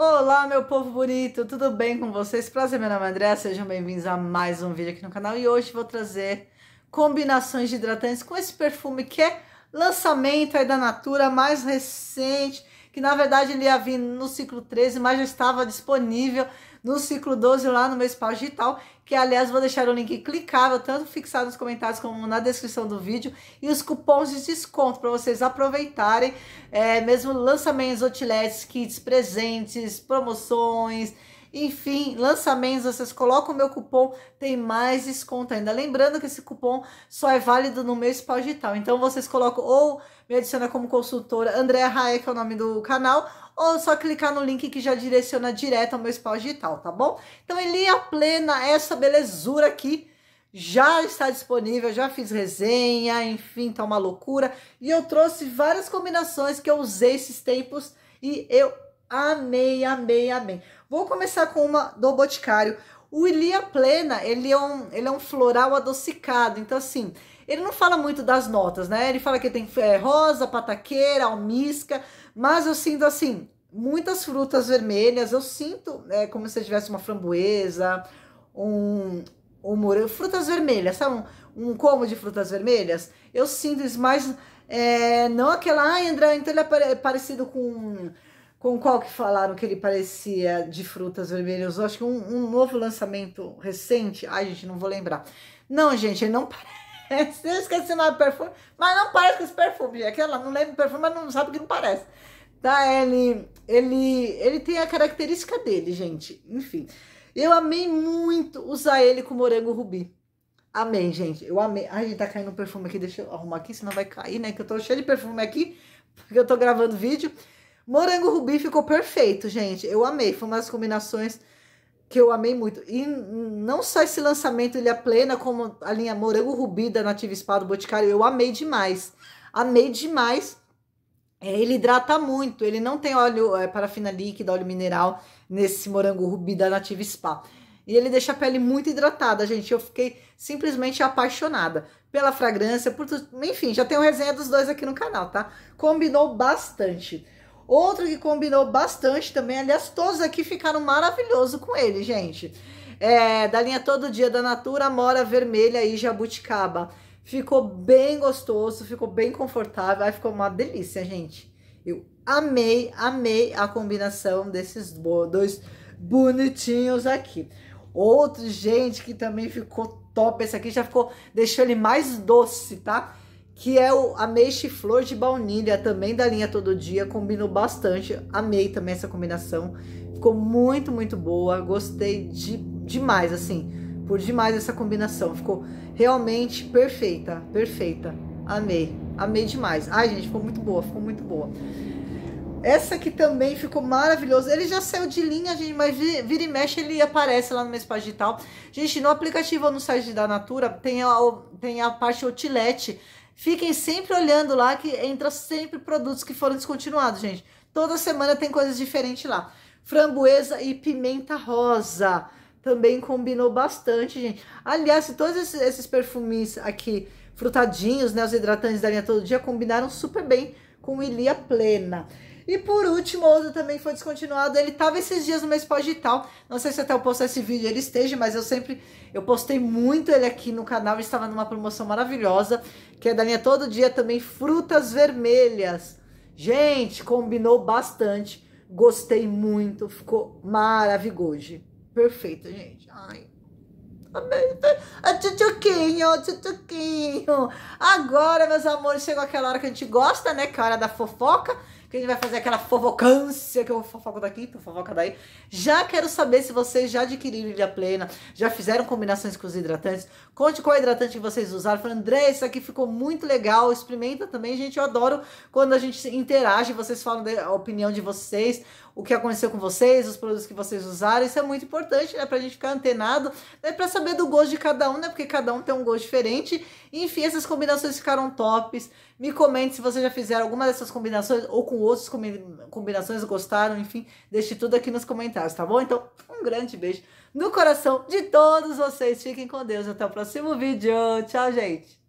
Olá, meu povo bonito, tudo bem com vocês? Prazer, meu nome é André, sejam bem-vindos a mais um vídeo aqui no canal e hoje vou trazer combinações de hidratantes com esse perfume que é lançamento aí da Natura mais recente que na verdade ele ia vir no ciclo 13, mas já estava disponível no ciclo 12 lá no meu espaço digital, que aliás vou deixar o link clicável, tanto fixado nos comentários como na descrição do vídeo, e os cupons de desconto para vocês aproveitarem, é, mesmo lançamentos, outlet kits, presentes, promoções, enfim, lançamentos, vocês colocam o meu cupom, tem mais desconto ainda. Lembrando que esse cupom só é válido no meu spa digital. Então vocês colocam ou me adiciona como consultora Andréa Rae, que é o nome do canal, ou só clicar no link que já direciona direto ao meu spa digital, tá bom? Então, em linha plena, essa belezura aqui já está disponível, já fiz resenha, enfim, tá uma loucura. E eu trouxe várias combinações que eu usei esses tempos e eu amei, amei, amei. Vou começar com uma do Boticário. O Ilia Plena, ele é, um, ele é um floral adocicado, então assim, ele não fala muito das notas, né? Ele fala que tem é, rosa, pataqueira, almisca, mas eu sinto assim, muitas frutas vermelhas, eu sinto é, como se tivesse uma framboesa, um, um morango, frutas vermelhas, sabe? Um, um como de frutas vermelhas. Eu sinto isso, mas é, não aquela, ah, André, então ele é parecido com com qual que falaram que ele parecia de frutas vermelhas. Eu acho que um, um, novo lançamento recente. Ai, gente, não vou lembrar. Não, gente, ele não parece. Eu esqueci o nome do perfume, mas não parece com esse perfume. Aquela não lembro o perfume, mas não sabe que não parece. Tá, ele, ele, ele tem a característica dele, gente. Enfim, eu amei muito usar ele com morango rubi. Amei, gente. Eu amei. Ai, tá caindo um perfume aqui. Deixa eu arrumar aqui, senão vai cair, né? Que eu tô cheio de perfume aqui, porque eu tô gravando vídeo. Morango rubi ficou perfeito, gente. Eu amei. Foi uma das combinações que eu amei muito. E não só esse lançamento Ilha Plena, como a linha Morango Rubi da Nativa Spa do Boticário, eu amei demais. Amei demais. É, ele hidrata muito, ele não tem óleo é, parafina líquida, óleo mineral nesse morango rubi da Nativa Spa. E ele deixa a pele muito hidratada, gente. Eu fiquei simplesmente apaixonada pela fragrância, por tudo. Enfim, já tenho resenha dos dois aqui no canal, tá? Combinou bastante. Outro que combinou bastante também, aliás, todos aqui ficaram maravilhoso com ele, gente. É, da linha Todo Dia da Natura, Mora Vermelha e Jabuticaba. Ficou bem gostoso, ficou bem confortável, aí ficou uma delícia, gente. Eu amei, amei a combinação desses dois bonitinhos aqui. Outro, gente, que também ficou top. Esse aqui já ficou, deixou ele mais doce, tá? que é o ameixe flor de baunilha, também da linha Todo Dia, combinou bastante. Amei também essa combinação. Ficou muito, muito boa. Gostei de, demais, assim, por demais essa combinação. Ficou realmente perfeita, perfeita. Amei, amei demais. Ai, gente, ficou muito boa, ficou muito boa. Essa aqui também ficou maravilhosa. Ele já saiu de linha, gente, mas vira e mexe ele aparece lá no meu espaço digital. Gente, no aplicativo ou no site da Natura tem a, tem a parte outlet Fiquem sempre olhando lá que entra sempre produtos que foram descontinuados, gente. Toda semana tem coisas diferentes lá. Framboesa e pimenta rosa. Também combinou bastante, gente. Aliás, todos esses, esses perfumes aqui, frutadinhos, né? Os hidratantes da linha todo dia combinaram super bem com Ilia Plena. E por último, outro também foi descontinuado. Ele estava esses dias no meu spot digital. Não sei se até eu postar esse vídeo ele esteja, mas eu sempre eu postei muito ele aqui no canal. Estava numa promoção maravilhosa, que é da linha Todo Dia também frutas vermelhas. Gente, combinou bastante. Gostei muito, ficou maravilhoso. Perfeito, gente. Ai. A ah, tchutchuquinho, tchutchuquinho. Agora, meus amores, chegou aquela hora que a gente gosta, né, Que a hora da fofoca que a gente vai fazer aquela fofocância, que eu fofoco daqui, tu fofoca daí. Já quero saber se vocês já adquiriram ilha plena, já fizeram combinações com os hidratantes. Conte qual hidratante que vocês usaram. Falei, André, isso aqui ficou muito legal, experimenta também, gente. Eu adoro quando a gente interage, vocês falam a opinião de vocês, o que aconteceu com vocês, os produtos que vocês usaram. Isso é muito importante, né? Pra gente ficar antenado, né? Pra saber do gosto de cada um, né? Porque cada um tem um gosto diferente. Enfim, essas combinações ficaram tops. Me comente se vocês já fizeram alguma dessas combinações ou com com outras combinações, gostaram, enfim, deixe tudo aqui nos comentários, tá bom? Então, um grande beijo no coração de todos vocês. Fiquem com Deus. Até o próximo vídeo. Tchau, gente.